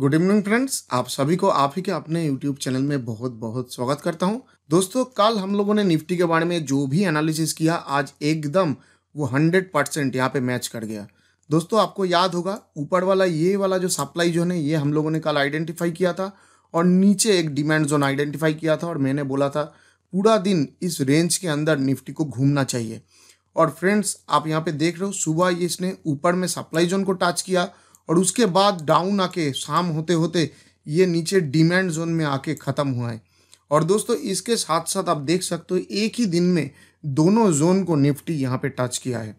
good evening friends आप सभी को आप ही के अपने यूट्यूब चैनल में बहुत बहुत स्वागत करता हूं दोस्तों कल हम लोगों ने निफ्टी के बारे में जो भी एनालिसिस किया आज एकदम वो हंड्रेड परसेंट यहाँ पे मैच कर गया दोस्तों आपको याद होगा ऊपर वाला ये वाला जो सप्लाई जोन है ये हम लोगों ने कल आइडेंटिफाई किया था और नीचे एक डिमांड जोन आइडेंटिफाई किया था और मैंने बोला था पूरा दिन इस रेंज के अंदर निफ्टी को घूमना चाहिए और फ्रेंड्स आप यहाँ पे देख रहे हो सुबह इसने ऊपर में सप्लाई जोन को टच किया और उसके बाद डाउन आके शाम होते होते ये नीचे डिमांड जोन में आके ख़त्म हुआ है और दोस्तों इसके साथ साथ आप देख सकते हो एक ही दिन में दोनों जोन को निफ्टी यहाँ पे टच किया है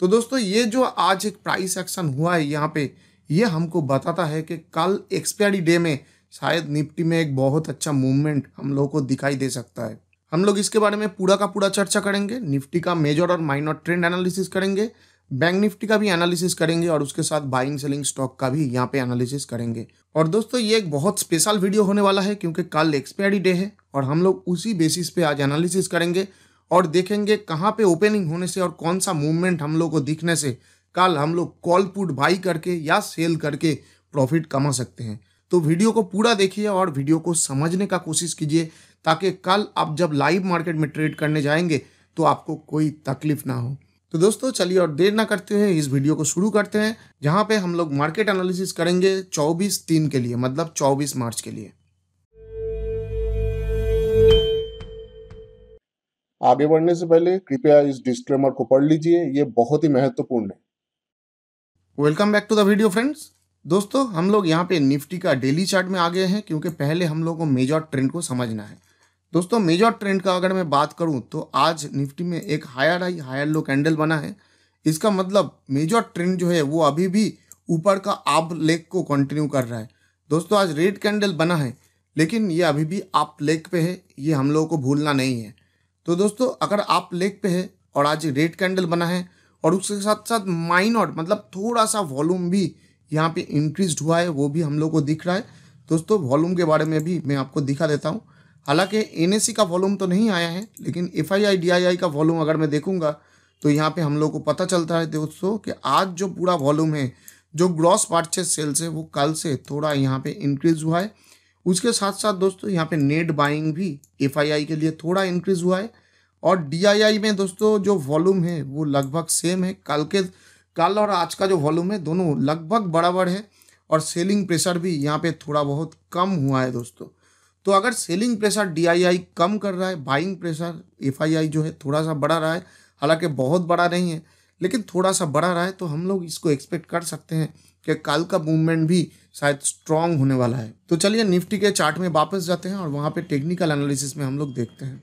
तो दोस्तों ये जो आज एक प्राइस एक्शन हुआ है यहाँ पे ये हमको बताता है कि कल एक्सपायरी डे में शायद निफ्टी में एक बहुत अच्छा मूवमेंट हम लोगों को दिखाई दे सकता है हम लोग इसके बारे में पूरा का पूरा चर्चा करेंगे निफ्टी का मेजर और माइनर ट्रेंड एनालिसिस करेंगे बैंक निफ्टी का भी एनालिसिस करेंगे और उसके साथ बाइंग सेलिंग स्टॉक का भी यहाँ पे एनालिसिस करेंगे और दोस्तों ये एक बहुत स्पेशल वीडियो होने वाला है क्योंकि कल एक्सपायरी डे है और हम लोग उसी बेसिस पे आज एनालिसिस करेंगे और देखेंगे कहाँ पे ओपनिंग होने से और कौन सा मूवमेंट हम लोग को दिखने से कल हम लोग कॉल पुट बाई करके या सेल करके प्रॉफिट कमा सकते हैं तो वीडियो को पूरा देखिए और वीडियो को समझने का कोशिश कीजिए ताकि कल आप जब लाइव मार्केट में ट्रेड करने जाएंगे तो आपको कोई तकलीफ ना हो तो दोस्तों चलिए और देर ना करते हुए इस वीडियो को शुरू करते हैं जहाँ पे हम लोग मार्केट एनालिसिस करेंगे 24 तीन के लिए मतलब 24 मार्च के लिए आगे बढ़ने से पहले कृपया इस डिस्क्लेमर को पढ़ लीजिए ये बहुत ही महत्वपूर्ण है welcome back to the video friends दोस्तों हम लोग यहाँ पे निफ्टी का डेली चार्ट में आ गए हैं क्योंकि पहले हम लोग को मेजर ट्रेंड को समझना है दोस्तों मेजर ट्रेंड का अगर मैं बात करूं तो आज निफ्टी में एक higher high higher low candle बना है इसका मतलब मेजर ट्रेंड जो है वो अभी भी ऊपर का आप लेग को कंटिन्यू कर रहा है दोस्तों आज रेड कैंडल बना है लेकिन ये अभी भी आप लेग पे है ये हम लोगों को भूलना नहीं है तो दोस्तों अगर आप लेग पे है और आज रेड कैंडल बना है और उसके साथ साथ माइनॉट मतलब थोड़ा सा वॉल्यूम भी यहाँ पे इंक्रीज हुआ है वो भी हम लोग को दिख रहा है दोस्तों वॉल्यूम के बारे में भी मैं आपको दिखा देता हूँ हालांकि एन का वॉल्यूम तो नहीं आया है लेकिन एफ आई का वॉल्यूम अगर मैं देखूंगा तो यहाँ पे हम लोग को पता चलता है दोस्तों कि आज जो पूरा वॉल्यूम है जो ग्रॉस पार्चेज सेल्स है वो कल से थोड़ा यहाँ पे इंक्रीज हुआ है उसके साथ साथ दोस्तों यहाँ पे नेट बाइंग भी एफ के लिए थोड़ा इंक्रीज हुआ है और डी में दोस्तों जो वॉल्यूम है वो लगभग सेम है कल के कल और आज का जो वॉल्यूम है दोनों लगभग बराबर है और सेलिंग प्रेशर भी यहाँ पे थोड़ा बहुत कम हुआ है दोस्तों तो अगर सेलिंग प्रेशर डी कम कर रहा है बाइंग प्रेशर एफ जो है थोड़ा सा बढ़ा रहा है हालांकि बहुत बड़ा नहीं है लेकिन थोड़ा सा बढ़ा रहा है तो हम लोग इसको एक्सपेक्ट कर सकते हैं कि कल का मूवमेंट भी शायद स्ट्रांग होने वाला है तो चलिए निफ्टी के चार्ट में वापस जाते हैं और वहाँ पर टेक्निकल एनालिसिस में हम लोग देखते हैं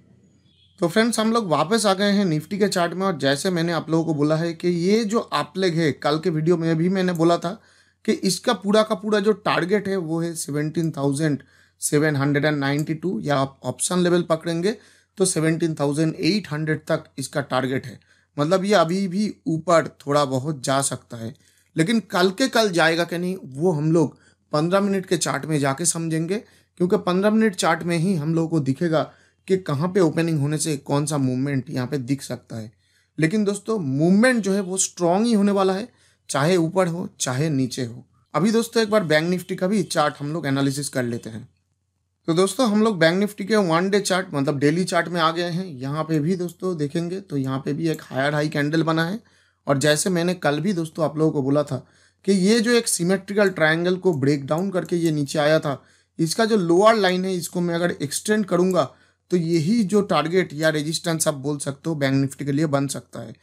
तो फ्रेंड्स हम लोग वापस आ गए हैं निफ्टी के चार्ट में और जैसे मैंने आप लोगों को बोला है कि ये जो आपलेग है कल के वीडियो में भी मैंने बोला था कि इसका पूरा का पूरा जो टारगेट है वो है सेवनटीन थाउजेंड 792 या आप ऑप्शन लेवल पकड़ेंगे तो 17,800 तक इसका टारगेट है मतलब ये अभी भी ऊपर थोड़ा बहुत जा सकता है लेकिन कल के कल जाएगा कि नहीं वो हम लोग 15 मिनट के चार्ट में जाके समझेंगे क्योंकि 15 मिनट चार्ट में ही हम लोगों को दिखेगा कि कहाँ पे ओपनिंग होने से कौन सा मूवमेंट यहाँ पे दिख सकता है लेकिन दोस्तों मूवमेंट जो है वो स्ट्रांग ही होने वाला है चाहे ऊपर हो चाहे नीचे हो अभी दोस्तों एक बार बैंक निफ्टी का भी चार्ट हम लोग एनालिसिस कर लेते हैं तो दोस्तों हम लोग बैंक निफ्टी के वन डे चार्ट मतलब डेली चार्ट में आ गए हैं यहाँ पे भी दोस्तों देखेंगे तो यहाँ पे भी एक हायर हाई कैंडल बना है और जैसे मैंने कल भी दोस्तों आप लोगों को बोला था कि ये जो एक सिमेट्रिकल ट्रायंगल को ब्रेक डाउन करके ये नीचे आया था इसका जो लोअर लाइन है इसको मैं अगर एक्सटेंड करूँगा तो यही जो टारगेट या रेजिस्टेंस आप बोल सकते हो बैंक निफ्टी के लिए बन सकता है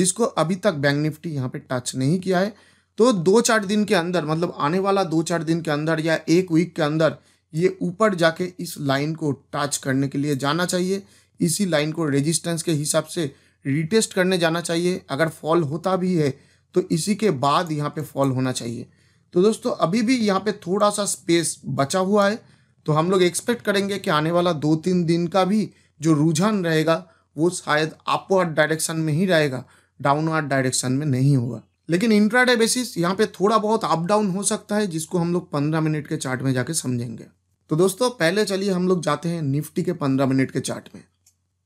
जिसको अभी तक बैंक निफ्टी यहाँ पर टच नहीं किया है तो दो चार दिन के अंदर मतलब आने वाला दो चार दिन के अंदर या एक वीक के अंदर ये ऊपर जाके इस लाइन को टच करने के लिए जाना चाहिए इसी लाइन को रेजिस्टेंस के हिसाब से रिटेस्ट करने जाना चाहिए अगर फॉल होता भी है तो इसी के बाद यहाँ पे फॉल होना चाहिए तो दोस्तों अभी भी यहाँ पे थोड़ा सा स्पेस बचा हुआ है तो हम लोग एक्सपेक्ट करेंगे कि आने वाला दो तीन दिन का भी जो रुझान रहेगा वो शायद अपवर्ड डायरेक्शन में ही रहेगा डाउनवर्ड डायरेक्शन में नहीं होगा लेकिन इंट्राडे बेसिस यहाँ पे थोड़ा बहुत अप डाउन हो सकता है जिसको हम लोग पंद्रह मिनट के चार्ट में जाके समझेंगे तो दोस्तों पहले चलिए हम लोग जाते हैं निफ्टी के पंद्रह मिनट के चार्ट में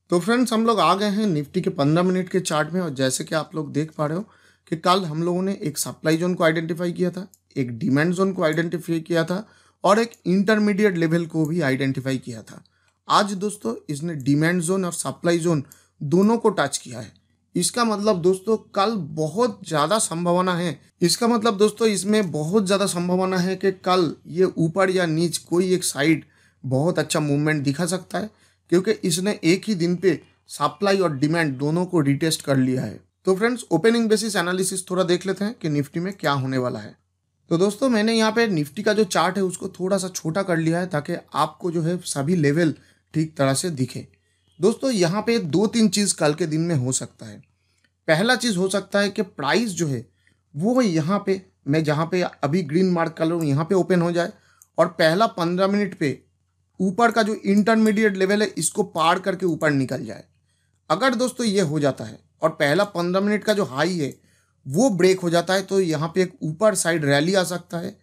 तो फ्रेंड्स हम लोग आ गए हैं निफ्टी के पंद्रह मिनट के चार्ट में और जैसे कि आप लोग देख पा रहे हो कि कल हम लोगों ने एक सप्लाई जोन को आइडेंटिफाई किया था एक डिमांड जोन को आइडेंटिफाई किया था और एक इंटरमीडिएट लेवल को भी आइडेंटिफाई किया था आज दोस्तों इसने डिमांड जोन और सप्लाई जोन दोनों को टच किया है इसका मतलब दोस्तों कल बहुत ज़्यादा संभावना है इसका मतलब दोस्तों इसमें बहुत ज़्यादा संभावना है कि कल ये ऊपर या नीच कोई एक साइड बहुत अच्छा मूवमेंट दिखा सकता है क्योंकि इसने एक ही दिन पे सप्लाई और डिमांड दोनों को रिटेस्ट कर लिया है तो फ्रेंड्स ओपनिंग बेसिस एनालिसिस थोड़ा देख लेते हैं कि निफ्टी में क्या होने वाला है तो दोस्तों मैंने यहाँ पे निफ्टी का जो चार्ट है उसको थोड़ा सा छोटा कर लिया है ताकि आपको जो है सभी लेवल ठीक तरह से दिखे दोस्तों यहाँ पे दो तीन चीज़ कल के दिन में हो सकता है पहला चीज़ हो सकता है कि प्राइस जो है वो यहाँ पे मैं जहाँ पे अभी ग्रीन मार्क कर रहा हूँ यहाँ पे ओपन हो जाए और पहला पंद्रह मिनट पे ऊपर का जो इंटरमीडिएट लेवल है इसको पार करके ऊपर निकल जाए अगर दोस्तों ये हो जाता है और पहला पंद्रह मिनट का जो हाई है वो ब्रेक हो जाता है तो यहाँ पर एक ऊपर साइड रैली आ सकता है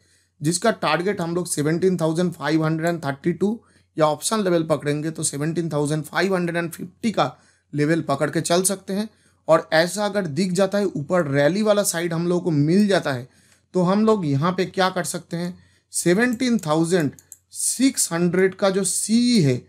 जिसका टारगेट हम लोग seventeen thousand five hundred and thirty two या ऑप्शन लेवल पकड़ेंगे तो seventeen thousand five hundred and fifty का लेवल पकड़ के चल सकते हैं और ऐसा अगर दिख जाता है ऊपर रैली वाला साइड हम लोगों को मिल जाता है तो हम लोग यहाँ पे क्या कर सकते हैं सेवनटीन थाउजेंड सिक्स हंड्रेड का जो सी है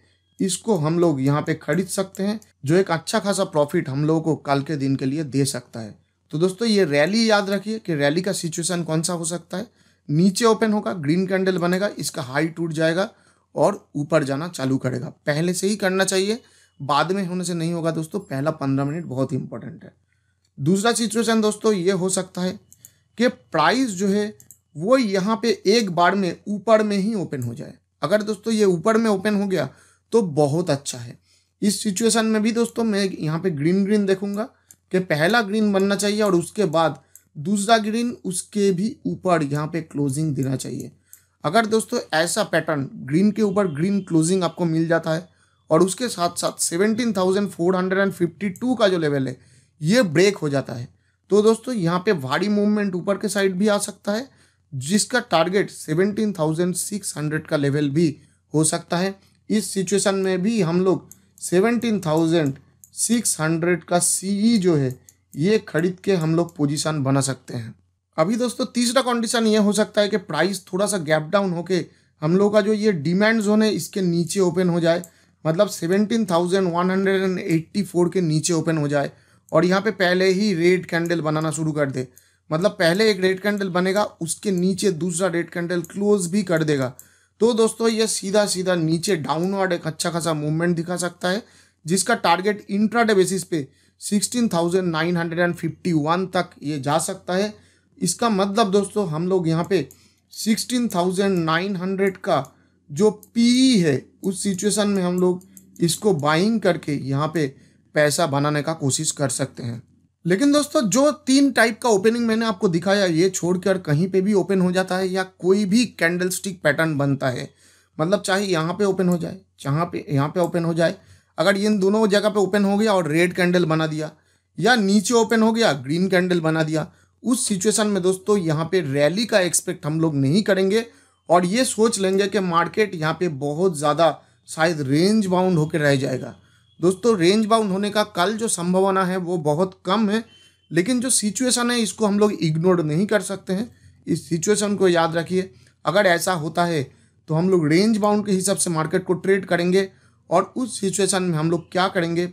इसको हम लोग यहाँ पे खरीद सकते हैं जो एक अच्छा खासा प्रॉफिट हम लोगों को कल के दिन के लिए दे सकता है तो दोस्तों ये रैली याद रखिए कि रैली का सिचुएशन कौन सा हो सकता है नीचे ओपन होगा ग्रीन कैंडल बनेगा इसका हाई टूट जाएगा और ऊपर जाना चालू करेगा पहले से ही करना चाहिए बाद में होने से नहीं होगा दोस्तों पहला पंद्रह मिनट बहुत ही इंपॉर्टेंट है दूसरा सिचुएशन दोस्तों ये हो सकता है कि प्राइस जो है वो यहाँ पे एक बार में ऊपर में ही ओपन हो जाए अगर दोस्तों ये ऊपर में ओपन हो गया तो बहुत अच्छा है इस सिचुएशन में भी दोस्तों मैं यहाँ पे ग्रीन ग्रीन देखूंगा कि पहला ग्रीन बनना चाहिए और उसके बाद दूसरा ग्रीन उसके भी ऊपर यहाँ पे क्लोजिंग देना चाहिए अगर दोस्तों ऐसा पैटर्न ग्रीन के ऊपर ग्रीन क्लोजिंग आपको मिल जाता है और उसके साथ साथ seventeen thousand four hundred and fifty two का जो लेवल है ये ब्रेक हो जाता है तो दोस्तों यहाँ पे भारी मूवमेंट ऊपर के साइड भी आ सकता है जिसका target seventeen thousand six hundred का लेवल भी हो सकता है इस सिचुएशन में भी हम लोग सेवनटीन थाउजेंड सिक्स हंड्रेड का सीई e जो है ये खरीद के हम लोग पोजीशन बना सकते हैं अभी दोस्तों तीसरा कंडीशन ये हो सकता है कि प्राइस थोड़ा सा गैप डाउन होके हम लोग का जो ये डिमांड जोन है इसके नीचे ओपन हो जाए मतलब seventeen thousand one hundred and eighty four के नीचे ओपन हो जाए और यहाँ पे पहले ही रेड कैंडल बनाना शुरू कर दे मतलब पहले एक रेड कैंडल बनेगा उसके नीचे दूसरा रेड कैंडल क्लोज भी कर देगा तो दोस्तों ये सीधा सीधा नीचे डाउनवर्ड एक अच्छा खासा मूवमेंट दिखा सकता है जिसका टारगेट इंट्राडे बेसिस पे 16,951 तक ये जा सकता है इसका मतलब दोस्तों हम लोग यहाँ पे सिक्सटीन थाउजेंड नाइन हंड्रेड का जो पी e है उस सिचुएशन में हम लोग इसको बाइंग करके यहाँ पे पैसा बनाने का कोशिश कर सकते हैं लेकिन दोस्तों जो तीन टाइप का ओपनिंग मैंने आपको दिखाया ये छोड़कर कहीं पे भी ओपन हो जाता है या कोई भी कैंडल पैटर्न बनता है मतलब चाहे यहाँ पे ओपन हो जाए जहाँ पे यहाँ पे ओपन हो जाए अगर इन दोनों जगह पे ओपन हो गया और रेड कैंडल बना दिया या नीचे ओपन हो गया ग्रीन कैंडल बना दिया उस सिचुएशन में दोस्तों यहाँ पे रैली का एक्सपेक्ट हम लोग नहीं करेंगे और ये सोच लेंगे कि मार्केट यहाँ पे बहुत ज़्यादा शायद रेंज बाउंड होकर रह जाएगा दोस्तों रेंज बाउंड होने का कल जो संभावना है वो बहुत कम है लेकिन जो सिचुएशन है इसको हम लोग इग्नोर नहीं कर सकते हैं इस सिचुएशन को याद रखिए अगर ऐसा होता है तो हम लोग रेंज बाउंड के हिसाब से मार्केट को ट्रेड करेंगे और उस सिचुएशन में हम लोग क्या करेंगे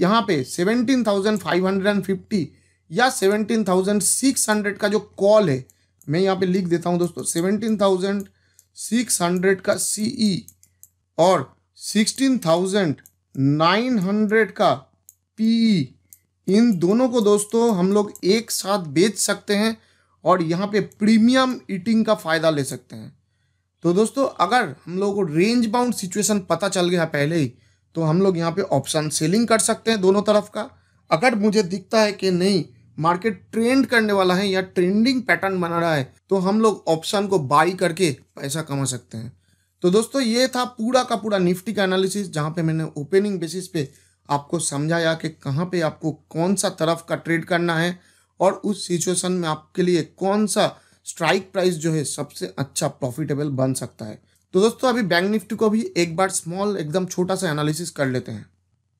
यहाँ पे seventeen thousand five hundred and fifty या सेवनटीन थाउजेंड सिक्स हंड्रेड का जो कॉल है मैं यहाँ पे लिख देता हूँ दोस्तों सेवनटीन थाउजेंड सिक्स हंड्रेड का ई e और सिक्सटीन थाउजेंड नाइन हंड्रेड का ई e, इन दोनों को दोस्तों हम लोग एक साथ बेच सकते हैं और यहाँ पे प्रीमियम ईटिंग का फ़ायदा ले सकते हैं तो दोस्तों अगर हम लोगों को रेंज बाउंड सिचुएशन पता चल गया पहले ही तो हम लोग यहाँ पे ऑप्शन सेलिंग कर सकते हैं दोनों तरफ का अगर मुझे दिखता है कि नहीं मार्केट ट्रेंड करने वाला है या ट्रेंडिंग पैटर्न बना रहा है तो हम लोग ऑप्शन को बाई करके पैसा कमा सकते हैं तो दोस्तों ये था पूरा का पूरा निफ्टी का एनालिसिस जहाँ पे मैंने ओपनिंग बेसिस पे आपको समझाया कि कहाँ पे आपको कौन सा तरफ का ट्रेड करना है और उस सिचुएशन में आपके लिए कौन सा स्ट्राइक प्राइस जो है सबसे अच्छा प्रॉफिटेबल बन सकता है तो दोस्तों अभी बैंक निफ्टी को भी एक बार स्मॉल एकदम छोटा सा एनालिसिस कर लेते हैं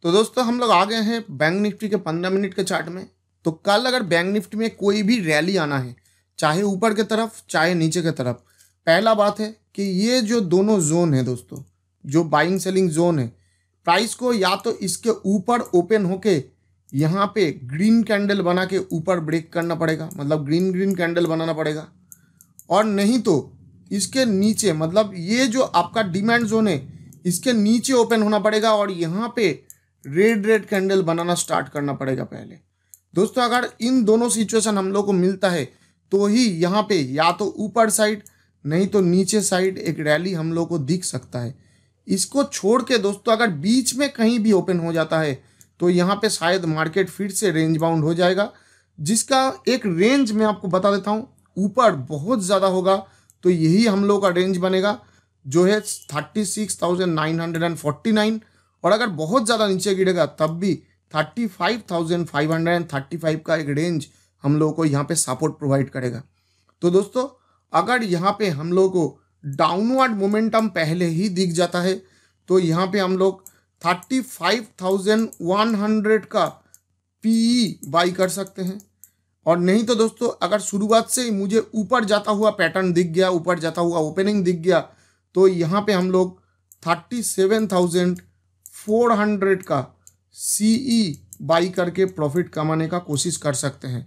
तो दोस्तों हम लोग आ गए हैं बैंक निफ्टी के पंद्रह मिनट के चार्ट में तो कल अगर बैंक निफ्टी में कोई भी रैली आना है चाहे ऊपर की तरफ चाहे नीचे की तरफ पहला बात है कि ये जो दोनों जोन है दोस्तों जो बाइंग सेलिंग जोन है प्राइस को या तो इसके ऊपर ओपन होके यहाँ पे ग्रीन कैंडल बना के ऊपर ब्रेक करना पड़ेगा मतलब ग्रीन ग्रीन कैंडल बनाना पड़ेगा और नहीं तो इसके नीचे मतलब ये जो आपका डिमांड जोन है इसके नीचे ओपन होना पड़ेगा और यहाँ पे रेड रेड कैंडल बनाना स्टार्ट करना पड़ेगा पहले दोस्तों अगर इन दोनों सिचुएशन हम लोग को मिलता है तो ही यहाँ पे या तो ऊपर साइड नहीं तो नीचे साइड एक रैली हम लोग को दिख सकता है इसको छोड़ के दोस्तों अगर बीच में कहीं भी ओपन हो जाता है तो यहाँ पे शायद मार्केट फिर से रेंज बाउंड हो जाएगा जिसका एक रेंज मैं आपको बता देता हूँ ऊपर बहुत ज़्यादा होगा तो यही हम लोग का रेंज बनेगा जो है thirty six thousand nine hundred and nine और अगर बहुत ज़्यादा नीचे गिरेगा तब भी thirty five thousand five hundred and thirty five का एक रेंज हम लोगों को यहाँ पे सपोर्ट प्रोवाइड करेगा तो दोस्तों अगर यहाँ पे हम लोग को डाउनवर्ड मोमेंटम पहले ही दिख जाता है तो यहाँ पे हम लोग thirty five thousand one hundred का पीई बाई e कर सकते हैं और नहीं तो दोस्तों अगर शुरुआत से ही मुझे ऊपर जाता हुआ पैटर्न दिख गया ऊपर जाता हुआ ओपनिंग दिख गया तो यहाँ पे हम लोग thirty seven thousand four hundred का सी ई बाई करके प्रॉफिट कमाने का कोशिश कर सकते हैं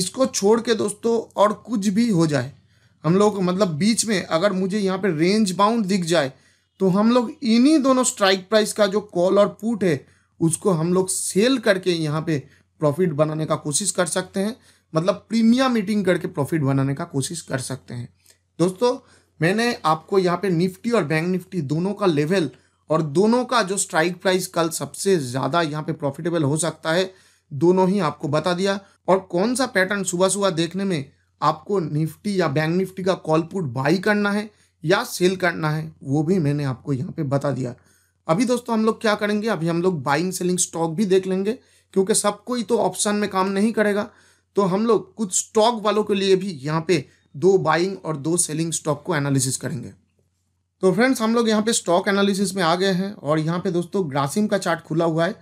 इसको छोड़ के दोस्तों और कुछ भी हो जाए हम लोग मतलब बीच में अगर मुझे यहाँ पे रेंज बाउंड दिख जाए तो हम लोग इन्हीं दोनों स्ट्राइक प्राइस का जो कॉल और पुट है उसको हम लोग सेल करके यहाँ पे प्रॉफिट बनाने का कोशिश कर सकते हैं मतलब प्रीमियम मीटिंग करके प्रॉफिट बनाने का कोशिश कर सकते हैं दोस्तों मैंने आपको यहाँ पे निफ्टी और बैंक निफ्टी दोनों का लेवल और दोनों का जो स्ट्राइक प्राइस कल सबसे ज़्यादा यहाँ पे प्रॉफिटेबल हो सकता है दोनों ही आपको बता दिया और कौन सा पैटर्न सुबह सुबह देखने में आपको निफ्टी या बैंक निफ्टी का कॉल पुट बाई करना है या सेल करना है वो भी मैंने आपको यहाँ पे बता दिया अभी दोस्तों हम लोग क्या करेंगे अभी हम लोग बाइंग सेलिंग स्टॉक भी देख लेंगे क्योंकि सब कोई तो ऑप्शन में काम नहीं करेगा तो हम लोग कुछ स्टॉक वालों के लिए भी यहाँ पे दो बाइंग और दो सेलिंग स्टॉक को एनालिसिस करेंगे तो फ्रेंड्स हम लोग यहाँ पे स्टॉक एनालिसिस में आ गए हैं और यहाँ पे दोस्तों ग्रासिम का चार्ट खुला हुआ है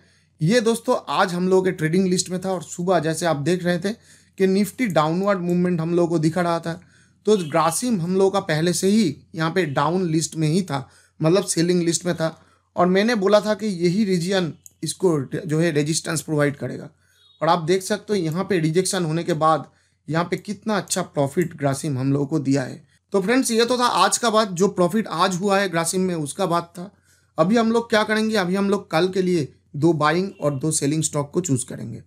ये दोस्तों आज हम लोगों के ट्रेडिंग लिस्ट में था और सुबह जैसे आप देख रहे थे कि निफ्टी डाउनवर्ड मूवमेंट हम लोगों को दिखा रहा था तो ग्रासिम हम लोगों का पहले से ही यहाँ पे डाउन लिस्ट में ही था मतलब सेलिंग लिस्ट में था और मैंने बोला था कि यही रीजियन इसको जो है रेजिस्टेंस प्रोवाइड करेगा और आप देख सकते हो यहाँ पे रिजेक्शन होने के बाद यहाँ पे कितना अच्छा प्रॉफिट ग्रासिम हम लोगों को दिया है तो फ्रेंड्स ये तो था आज का बात जो प्रॉफिट आज हुआ है ग्रासिम में उसका बात था अभी हम लोग क्या करेंगे अभी हम लोग कल के लिए दो बाइंग और दो सेलिंग स्टॉक को चूज करेंगे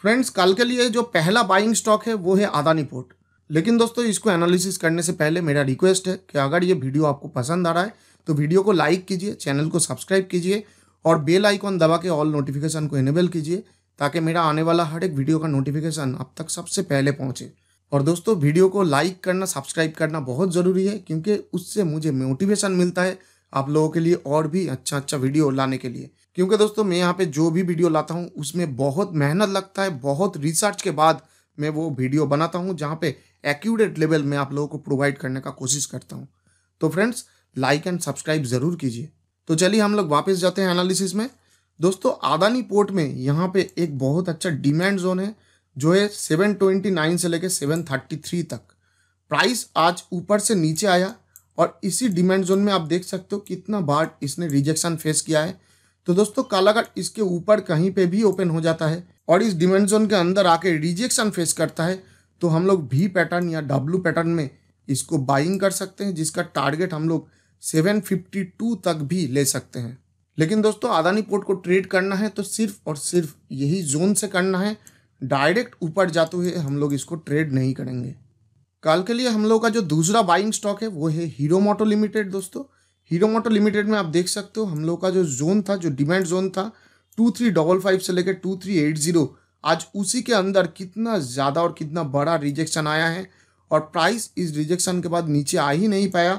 फ्रेंड्स कल के लिए जो पहला बाइंग स्टॉक है वो है आदानी पोर्ट लेकिन दोस्तों इसको एनालिसिस करने से पहले मेरा रिक्वेस्ट है कि अगर ये वीडियो आपको पसंद आ रहा है तो वीडियो को लाइक कीजिए चैनल को सब्सक्राइब कीजिए और बेल आइकॉन दबा के ऑल नोटिफिकेशन को इनेबल कीजिए ताकि मेरा आने वाला हर एक वीडियो का नोटिफिकेशन आप तक सबसे पहले पहुँचे और दोस्तों वीडियो को लाइक करना सब्सक्राइब करना बहुत ज़रूरी है क्योंकि उससे मुझे मोटिवेशन मिलता है आप लोगों के लिए और भी अच्छा अच्छा वीडियो लाने के लिए क्योंकि दोस्तों मैं यहाँ पे जो भी वीडियो लाता हूँ उसमें बहुत मेहनत लगता है बहुत रिसर्च के बाद मैं वो वीडियो बनाता हूँ जहाँ पे एक्यूरेट लेवल में आप लोगों को प्रोवाइड करने का कोशिश करता हूँ तो फ्रेंड्स लाइक एंड सब्सक्राइब ज़रूर कीजिए तो चलिए हम लोग वापस जाते हैं एनालिसिस में दोस्तों आदानी पोर्ट में यहाँ पे एक बहुत अच्छा डिमांड जोन है जो है 729 से लेकर 733 तक प्राइस आज ऊपर से नीचे आया और इसी डिमांड जोन में आप देख सकते हो कितना बार इसने रिजेक्शन फेस किया है तो दोस्तों कालाघाट इसके ऊपर कहीं पे भी ओपन हो जाता है और इस डिमांड जोन के अंदर आके रिजेक्शन फेस करता है तो हम लोग भी पैटर्न या डब्लू पैटर्न में इसको बाइंग कर सकते हैं जिसका टारगेट हम लोग 752 तक भी ले सकते हैं लेकिन दोस्तों अदानी पोर्ट को ट्रेड करना है तो सिर्फ और सिर्फ यही जोन से करना है डायरेक्ट ऊपर जाते हुए हम लोग इसको ट्रेड नहीं करेंगे कल के लिए हम लोग का जो दूसरा बाइंग स्टॉक है वो है हीरो मोटो लिमिटेड दोस्तों हीरो मोटो लिमिटेड में आप देख सकते हो हम लोग का जो जोन था जो डिमांड जोन था टू थ्री डबल फाइव से लेकर टू थ्री एट जीरो आज उसी के अंदर कितना ज़्यादा और कितना बड़ा रिजेक्शन आया है और प्राइस इस रिजेक्शन के बाद नीचे आ ही नहीं पाया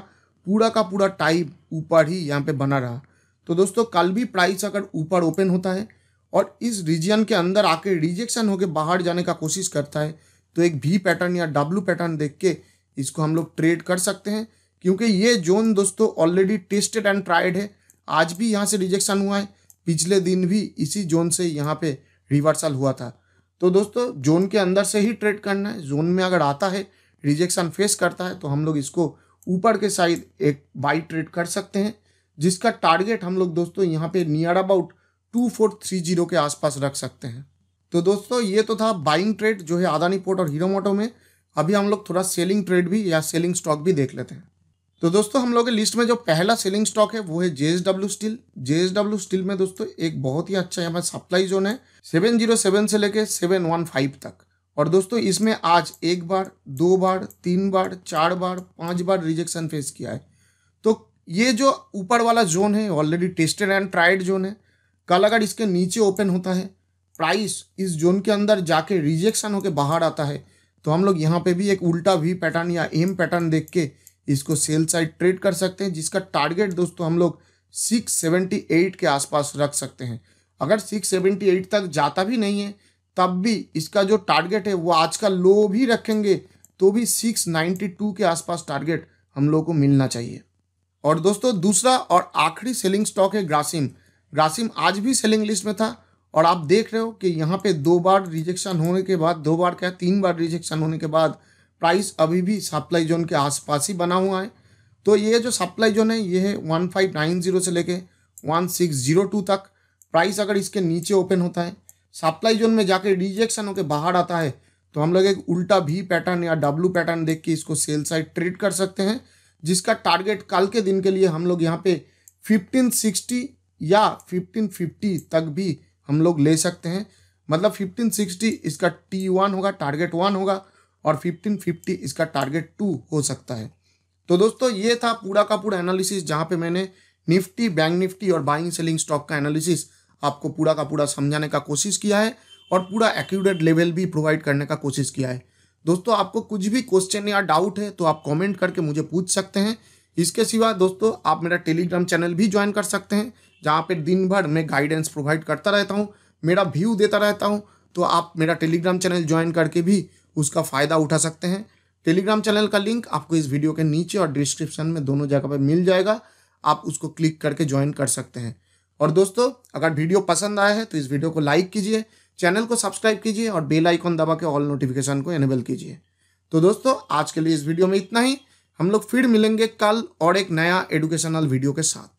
पूरा का पूरा टाइप ऊपर ही यहाँ पे बना रहा तो दोस्तों कल भी प्राइस अगर ऊपर ओपन होता है और इस रीजन के अंदर आके रिजेक्शन होकर बाहर जाने का कोशिश करता है तो एक भी पैटर्न या डब्लू पैटर्न देख के इसको हम लोग ट्रेड कर सकते हैं क्योंकि ये जोन दोस्तों ऑलरेडी टेस्टेड एंड ट्राइड है आज भी यहाँ से रिजेक्शन हुआ है पिछले दिन भी इसी जोन से यहाँ पे रिवर्सल हुआ था तो दोस्तों जोन के अंदर से ही ट्रेड करना है जोन में अगर आता है रिजेक्शन फेस करता है तो हम लोग इसको ऊपर के साइड एक बाई ट्रेड कर सकते हैं जिसका टारगेट हम लोग दोस्तों यहाँ पे near about two four three zero के आसपास रख सकते हैं तो दोस्तों ये तो था बाइंग ट्रेड जो है आदानी पोर्ट और हीरो मोटो में अभी हम लोग थोड़ा सेलिंग ट्रेड भी या सेलिंग स्टॉक भी देख लेते हैं तो दोस्तों हम लोग के लिस्ट में जो पहला सेलिंग स्टॉक है वो है जेएसडब्ल्यू स्टील जे स्टील में दोस्तों एक बहुत ही अच्छा यहाँ पर सप्लाई जोन है सेवन जीरो सेवन से लेके सेवन वन फाइव तक और दोस्तों इसमें आज एक बार दो बार तीन बार चार बार पांच बार रिजेक्शन फेस किया है तो ये जो ऊपर वाला जोन है already tested and tried zone है अगर इसके नीचे ओपन होता है प्राइस इस जोन के अंदर जाके रिजेक्शन होकर बाहर आता है तो हम लोग यहाँ पे भी एक उल्टा वी पैटर्न या एम पैटर्न देख के इसको सेल साइड ट्रेड कर सकते हैं जिसका टारगेट दोस्तों हम लोग 678 के आसपास रख सकते हैं अगर 678 तक जाता भी नहीं है तब भी इसका जो टारगेट है वो आज का लो भी रखेंगे तो भी 692 के आसपास टारगेट हम लोग को मिलना चाहिए और दोस्तों दूसरा और आखिरी सेलिंग स्टॉक है ग्रासिम ग्रासिम आज भी सेलिंग लिस्ट में था और आप देख रहे हो कि यहाँ पे दो बार रिजेक्शन होने के बाद दो बार क्या तीन बार रिजेक्शन होने के बाद प्राइस अभी भी सप्लाई जोन के आसपास ही बना हुआ है तो ये जो सप्लाई जोन है ये है वन फाइव नाइन जीरो से लेके वन सिक्स जीरो टू तक प्राइस अगर इसके नीचे ओपन होता है सप्लाई जोन में जाके रिजेक्शन होकर बाहर आता है तो हम लोग एक उल्टा भी पैटर्न या डब्लू पैटर्न देख के इसको सेल साइड ट्रेड कर सकते हैं जिसका टारगेट कल के दिन के लिए हम लोग यहाँ पे फिफ्टीन सिक्सटी या 1550 तक भी हम लोग ले सकते हैं मतलब 1560 इसका टी वन होगा टारगेट वन होगा और 1550 इसका टारगेट टू हो सकता है तो दोस्तों ये था पूरा का पूरा एनालिसिस जहाँ पे मैंने निफ्टी बैंक निफ्टी और बाइंग सेलिंग स्टॉक का एनालिसिस आपको पूरा का पूरा समझाने का कोशिश किया है और पूरा एक्यूरेट लेवल भी प्रोवाइड करने का कोशिश किया है दोस्तों आपको कुछ भी क्वेश्चन या डाउट है तो आप कमेंट करके मुझे पूछ सकते हैं इसके सिवा दोस्तों आप मेरा टेलीग्राम चैनल भी ज्वाइन कर सकते हैं जहाँ पर दिन भर मैं गाइडेंस प्रोवाइड करता रहता हूँ मेरा व्यू देता रहता हूँ तो आप मेरा टेलीग्राम चैनल ज्वाइन करके भी उसका फ़ायदा उठा सकते हैं टेलीग्राम चैनल का लिंक आपको इस वीडियो के नीचे और डिस्क्रिप्शन में दोनों जगह पर मिल जाएगा आप उसको क्लिक करके ज्वाइन कर सकते हैं और दोस्तों अगर वीडियो पसंद आया है तो इस वीडियो को लाइक कीजिए चैनल को सब्सक्राइब कीजिए और बेल आइकॉन दबा के ऑल नोटिफिकेशन को एनेबल कीजिए तो दोस्तों आज के लिए इस वीडियो में इतना ही हम लोग फिर मिलेंगे कल और एक नया एडुकेशनल वीडियो के साथ